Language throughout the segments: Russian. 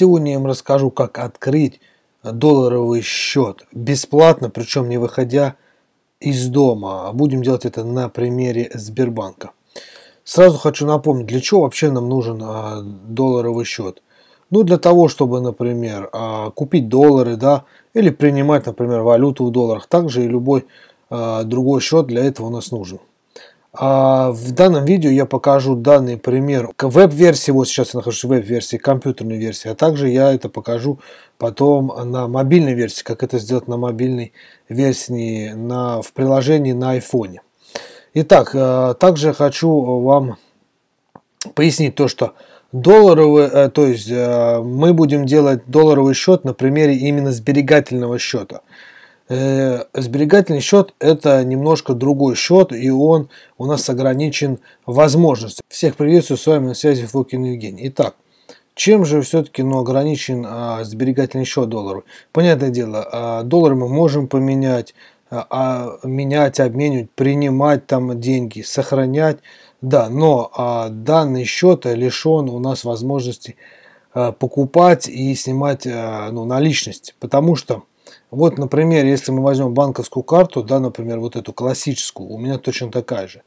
Сегодня я им расскажу, как открыть долларовый счет бесплатно, причем не выходя из дома. А будем делать это на примере Сбербанка. Сразу хочу напомнить, для чего вообще нам нужен а, долларовый счет. Ну, для того, чтобы, например, а, купить доллары, да, или принимать, например, валюту в долларах. Также и любой другой счет для этого у нас нужен. А в данном видео я покажу данный пример веб-версии, вот сейчас я нахожусь в веб-версии, компьютерной версии, а также я это покажу потом на мобильной версии, как это сделать на мобильной версии на, в приложении на iPhone. Итак, э, также хочу вам пояснить то, что долларовый, э, то есть э, мы будем делать долларовый счет на примере именно сберегательного счета. Э, сберегательный счет – это немножко другой счет, и он у нас ограничен возможностью. Всех приветствую, с вами на связи Фокин Евгений. Итак, чем же все-таки ну, ограничен а, сберегательный счет доллару? Понятное дело, а, доллары мы можем поменять, а, а менять, обменивать, принимать там деньги, сохранять, да, но а, данный счет лишен у нас возможности а, покупать и снимать а, ну, наличность, потому что вот, например, если мы возьмем банковскую карту, да, например, вот эту классическую, у меня точно такая же.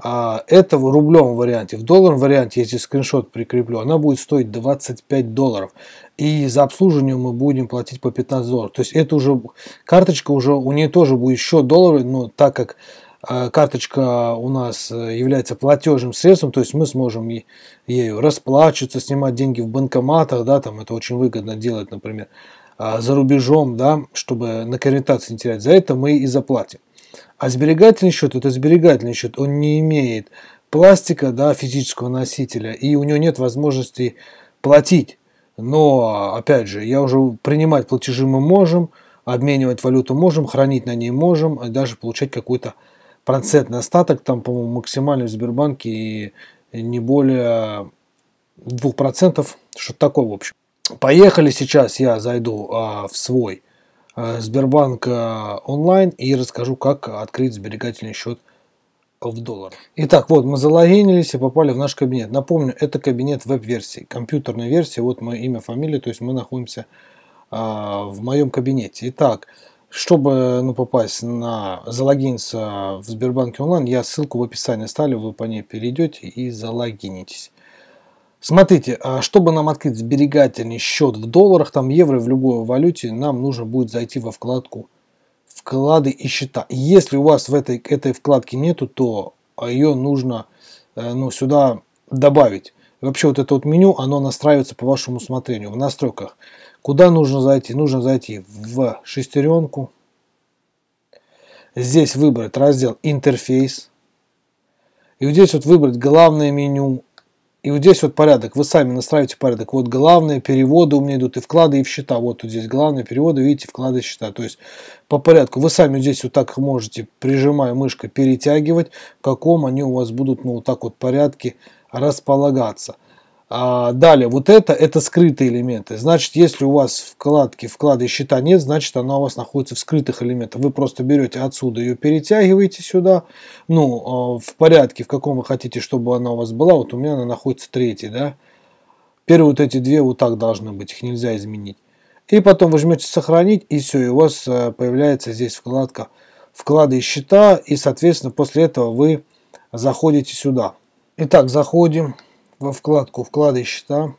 А это в рублевом варианте. В долларовом варианте, если скриншот прикреплю, она будет стоить 25 долларов. И за обслуживание мы будем платить по 15 долларов. То есть это уже карточка уже, у нее тоже будет еще доллары, но так как а, карточка у нас э, является платежным средством, то есть мы сможем ею расплачиваться, снимать деньги в банкоматах, да, там это очень выгодно делать, например. А, за рубежом, да, чтобы на конвертации не терять. За это мы и заплатим. А сберегательный счет – это сберегательный счет. Он не имеет пластика, да, физического носителя, и у него нет возможности платить. Но, опять же, я уже принимать платежи мы можем, обменивать валюту можем, хранить на ней можем, и даже получать какой-то процентный остаток, там, по-моему, максимальный в Сбербанке и не более 2%, что-то такое, в общем. Поехали сейчас, я зайду а, в свой а, Сбербанк а, онлайн и расскажу, как открыть сберегательный счет в доллар. Итак, вот мы залогинились и попали в наш кабинет. Напомню, это кабинет веб-версии, компьютерной версии. Вот мое имя, фамилия, то есть мы находимся а, в моем кабинете. Итак, чтобы ну, попасть на залогиниться в Сбербанке онлайн, я ссылку в описании ставлю, вы по ней перейдете и залогинитесь. Смотрите, а чтобы нам открыть сберегательный счет в долларах, там евро в любой валюте, нам нужно будет зайти во вкладку «Вклады и счета». Если у вас в этой, этой вкладке нету, то а, ее нужно э, ну, сюда добавить. Вообще вот это вот меню, оно настраивается по вашему усмотрению в настройках. Куда нужно зайти? Нужно зайти в шестеренку. Здесь выбрать раздел «Интерфейс». И вот здесь вот выбрать главное меню, и вот здесь вот порядок. Вы сами настраиваете порядок. Вот главные переводы у меня идут и вклады, и в счета. Вот тут здесь главные переводы, видите, вклады, счета. То есть по порядку. Вы сами здесь вот так можете, прижимая мышкой, перетягивать, в каком они у вас будут, ну, вот так вот порядке располагаться. А далее, вот это, это скрытые элементы. Значит, если у вас вкладки, вклады счета нет, значит, она у вас находится в скрытых элементах. Вы просто берете отсюда ее, перетягиваете сюда, ну, а, в порядке, в каком вы хотите, чтобы она у вас была. Вот у меня она находится третьей, да. Первые вот эти две вот так должны быть, их нельзя изменить. И потом вы жмете сохранить, и все, и у вас э, появляется здесь вкладка вклады и счета, и, соответственно, после этого вы заходите сюда. Итак, заходим во вкладку «Вклады и счета».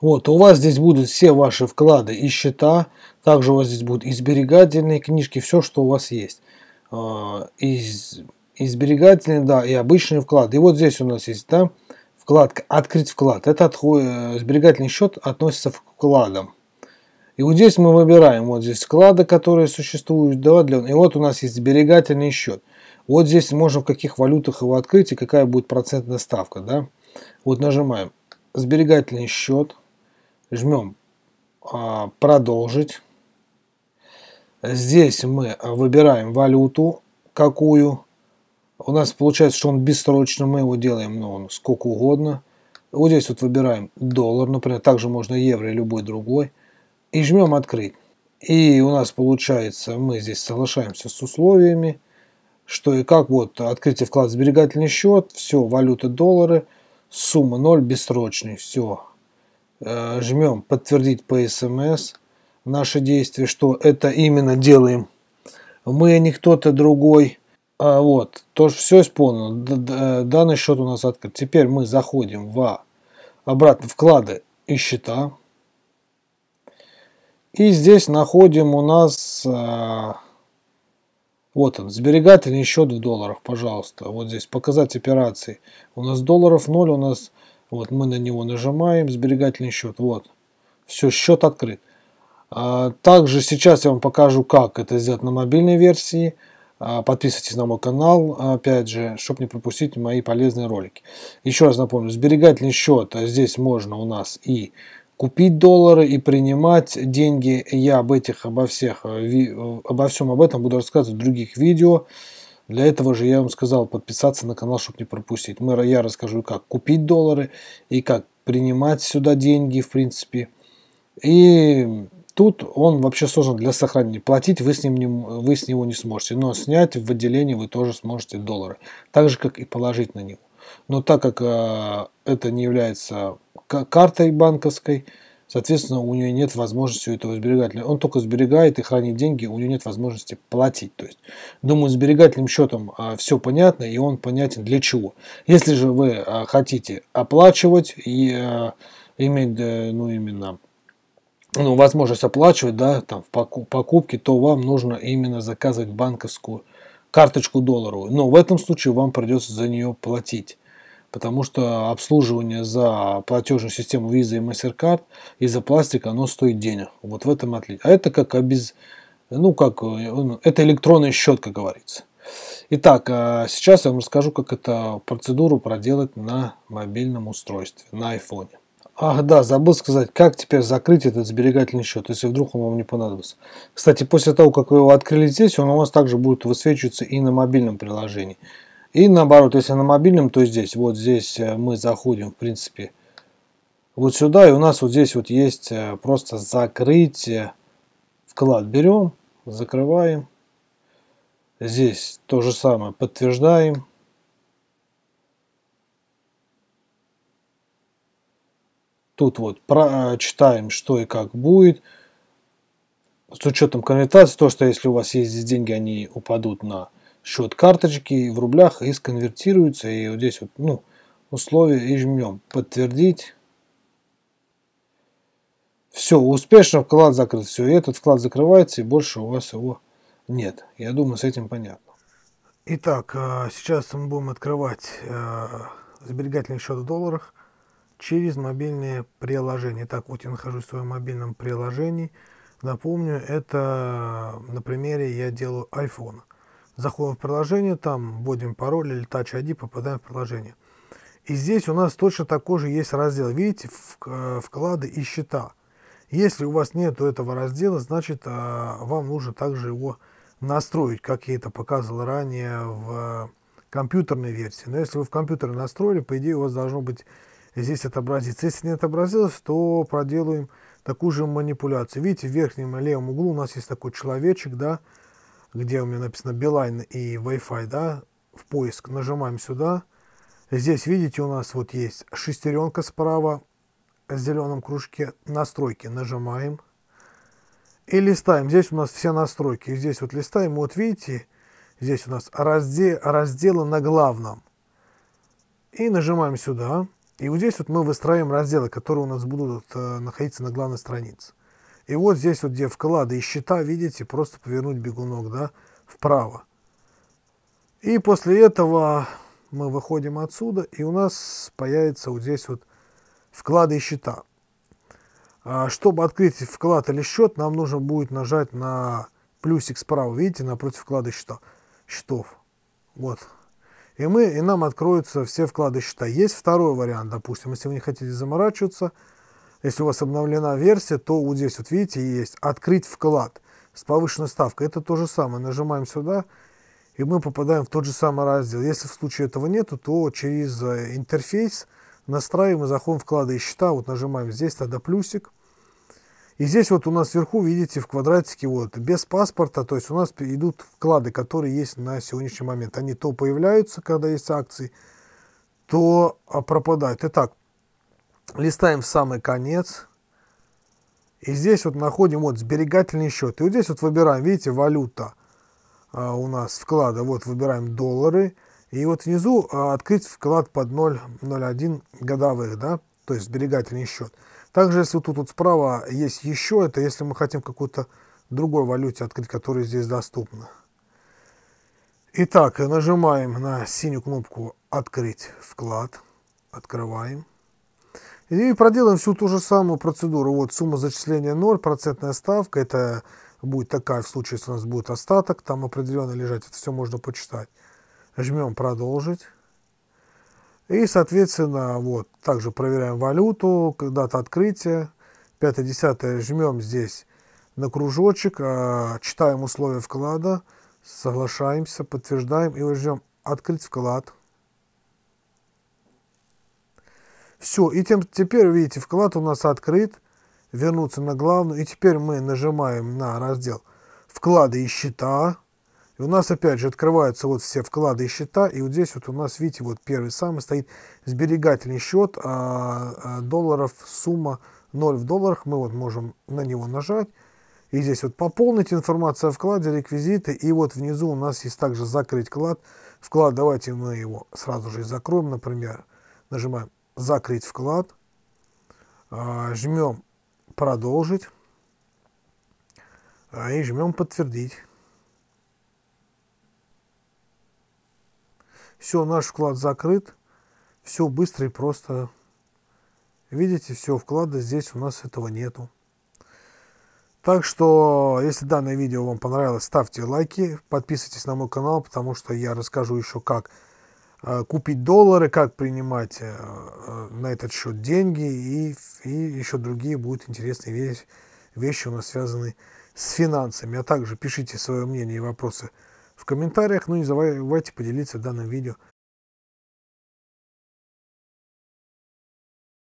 Вот, у вас здесь будут все ваши вклады и счета, также у вас здесь будут и сберегательные книжки, все, что у вас есть. А, из и сберегательные, да, и обычные вклады. И вот здесь у нас есть, да, вкладка «Открыть вклад». Этот сберегательный э, счет относится к вкладам. И вот здесь мы выбираем, вот здесь вклады, которые существуют, да, для, и вот у нас есть сберегательный счет. Вот здесь можно в каких валютах его открыть и какая будет процентная ставка, да. Вот нажимаем сберегательный счет, жмем а, продолжить. Здесь мы выбираем валюту, какую. У нас получается, что он бессрочно, мы его делаем ну, сколько угодно. Вот здесь вот выбираем доллар, например, также можно евро и любой другой. И жмем открыть. И у нас получается, мы здесь соглашаемся с условиями, что и как вот открытие вклад сберегательный счет, все, валюта доллары – Сумма 0, бессрочный. Все. Э, Жмем подтвердить по смс наши действия что это именно делаем. Мы, а не кто-то другой. А вот, тоже все исполнено. Э, данный счет у нас открыт. Теперь мы заходим в а, обратно вклады и счета. И здесь находим у нас э, вот он, сберегательный счет в долларах, пожалуйста. Вот здесь показать операции. У нас долларов 0, у нас вот мы на него нажимаем, сберегательный счет. Вот, все, счет открыт. А, также сейчас я вам покажу, как это сделать на мобильной версии. А, подписывайтесь на мой канал, опять же, чтобы не пропустить мои полезные ролики. Еще раз напомню, сберегательный счет, а здесь можно у нас и купить доллары и принимать деньги. Я об этих, обо всех, э, э, обо всем об этом буду рассказывать в других видео. Для этого же я вам сказал подписаться на канал, чтобы не пропустить. Мы, я расскажу, как купить доллары и как принимать сюда деньги, в принципе. И тут он вообще создан для сохранения. Платить вы с, ним не, вы с него не сможете, но снять в отделении вы тоже сможете доллары. Так же, как и положить на него. Но так как э, это не является картой банковской, соответственно, у нее нет возможности у этого сберегателя. Он только сберегает и хранит деньги, у нее нет возможности платить. То есть, думаю, сберегательным счетом а, все понятно, и он понятен для чего. Если же вы а, хотите оплачивать и а, иметь, ну, именно ну, возможность оплачивать, да, там, в покупке, то вам нужно именно заказывать банковскую карточку долларовую. Но в этом случае вам придется за нее платить потому что обслуживание за платежную систему Visa и MasterCard из-за пластика оно стоит денег. Вот в этом отличие. А это как обез... ну как э, это электронный счет, как говорится. Итак, э, сейчас я вам расскажу, как эту процедуру проделать на мобильном устройстве, на iPhone. Ах да, забыл сказать, как теперь закрыть этот сберегательный счет, если вдруг он вам не понадобится. Кстати, после того, как вы его открыли здесь, он у вас также будет высвечиваться и на мобильном приложении. И наоборот, если на мобильном, то здесь. Вот здесь э, мы заходим, в принципе, вот сюда. И у нас вот здесь вот есть э, просто закрытие. Вклад берем, закрываем. Здесь то же самое, подтверждаем. Тут вот прочитаем, э, что и как будет. С учетом конвертации, то, что если у вас есть здесь деньги, они упадут на счет карточки в рублях и сконвертируется. И вот здесь вот, ну, условия и жмем подтвердить. Все, успешно вклад закрыт. Все, и этот вклад закрывается, и больше у вас его нет. Я думаю, с этим понятно. Итак, э, сейчас мы будем открывать э, сберегательный счет в долларах через мобильное приложение. Итак, вот я нахожусь в своем мобильном приложении. Напомню, это на примере я делаю iPhone заходим в приложение, там вводим пароль или Touch ID, попадаем в приложение. И здесь у нас точно такой же есть раздел. Видите, э, вклады и счета. Если у вас нет этого раздела, значит э, вам нужно также его настроить, как я это показывал ранее в э, компьютерной версии. Но если вы в компьютере настроили, по идее у вас должно быть здесь отобразиться. Если не отобразилось, то проделаем такую же манипуляцию. Видите, в верхнем левом углу у нас есть такой человечек, да, где у меня написано Билайн и Wi-Fi, да, в поиск, нажимаем сюда. Здесь, видите, у нас вот есть шестеренка справа в зеленом кружке, настройки, нажимаем. И листаем, здесь у нас все настройки, здесь вот листаем, вот видите, здесь у нас раздел, разделы на главном. И нажимаем сюда. И вот здесь вот мы выстраиваем разделы, которые у нас будут э, находиться на главной странице. И вот здесь вот где вклады и счета, видите, просто повернуть бегунок, да, вправо. И после этого мы выходим отсюда, и у нас появится вот здесь вот вклады и счета. А, чтобы открыть вклад или счет, нам нужно будет нажать на плюсик справа, видите, напротив вклада счета, счетов. Вот. И, мы, и нам откроются все вклады счета. Есть второй вариант, допустим, если вы не хотите заморачиваться – если у вас обновлена версия, то вот здесь вот видите есть «Открыть вклад» с повышенной ставкой. Это то же самое. Нажимаем сюда, и мы попадаем в тот же самый раздел. Если в случае этого нету, то через э, интерфейс настраиваем и заходим вклады и счета. Вот нажимаем здесь, тогда плюсик. И здесь вот у нас сверху, видите, в квадратике вот без паспорта, то есть у нас идут вклады, которые есть на сегодняшний момент. Они то появляются, когда есть акции, то а, пропадают. Итак, листаем в самый конец. И здесь вот находим вот сберегательный счет. И вот здесь вот выбираем, видите, валюта а, у нас вклада. Вот выбираем доллары. И вот внизу а, открыть вклад под 0,01 годовых, да, то есть сберегательный счет. Также, если вот тут вот справа есть еще, это если мы хотим какую-то другой валюте открыть, которая здесь доступна. Итак, нажимаем на синюю кнопку «Открыть вклад». Открываем. И проделаем всю ту же самую процедуру. Вот сумма зачисления 0, процентная ставка, это будет такая в случае, если у нас будет остаток, там определенно лежать, это все можно почитать. Жмем продолжить. И, соответственно, вот, также проверяем валюту, дата открытия, 5-10 жмем здесь на кружочек, а, читаем условия вклада, соглашаемся, подтверждаем и жмем открыть вклад. Все, и тем, теперь, видите, вклад у нас открыт. Вернуться на главную. И теперь мы нажимаем на раздел «Вклады и счета». И у нас опять же открываются вот все вклады и счета. И вот здесь вот у нас, видите, вот первый самый стоит сберегательный счет а, а, долларов, сумма 0 в долларах. Мы вот можем на него нажать. И здесь вот пополнить информацию о вкладе, реквизиты. И вот внизу у нас есть также закрыть вклад. Вклад, давайте мы его сразу же и закроем, например. Нажимаем закрыть вклад, а, жмем продолжить а, и жмем подтвердить. Все, наш вклад закрыт. Все быстро и просто. Видите, все, вклада здесь у нас этого нету. Так что, если данное видео вам понравилось, ставьте лайки, подписывайтесь на мой канал, потому что я расскажу еще, как Э, купить доллары, как принимать э, э, на этот счет деньги и, и еще другие будут интересные вещи, вещи у нас связаны с финансами. А также пишите свое мнение и вопросы в комментариях. Ну и давайте поделиться данным видео